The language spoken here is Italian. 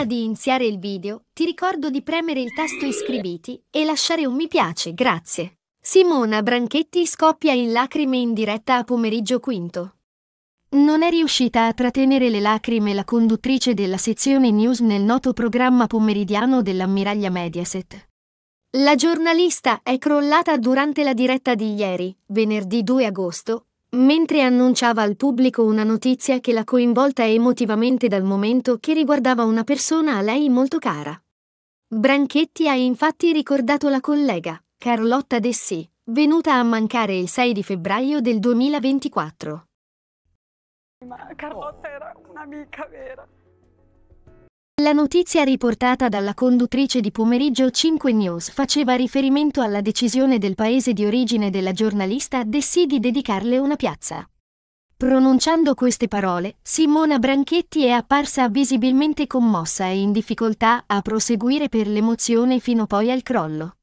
Prima di iniziare il video, ti ricordo di premere il tasto iscriviti e lasciare un mi piace, grazie. Simona Branchetti scoppia in lacrime in diretta a pomeriggio quinto. Non è riuscita a trattenere le lacrime la conduttrice della sezione news nel noto programma pomeridiano dell'ammiraglia Mediaset. La giornalista è crollata durante la diretta di ieri, venerdì 2 agosto, mentre annunciava al pubblico una notizia che l'ha coinvolta emotivamente dal momento che riguardava una persona a lei molto cara. Branchetti ha infatti ricordato la collega, Carlotta Dessì, venuta a mancare il 6 di febbraio del 2024. Ma Carlotta era un'amica vera. La notizia riportata dalla conduttrice di pomeriggio 5 News faceva riferimento alla decisione del paese di origine della giornalista Dessì di dedicarle una piazza. Pronunciando queste parole, Simona Branchetti è apparsa visibilmente commossa e in difficoltà a proseguire per l'emozione fino poi al crollo.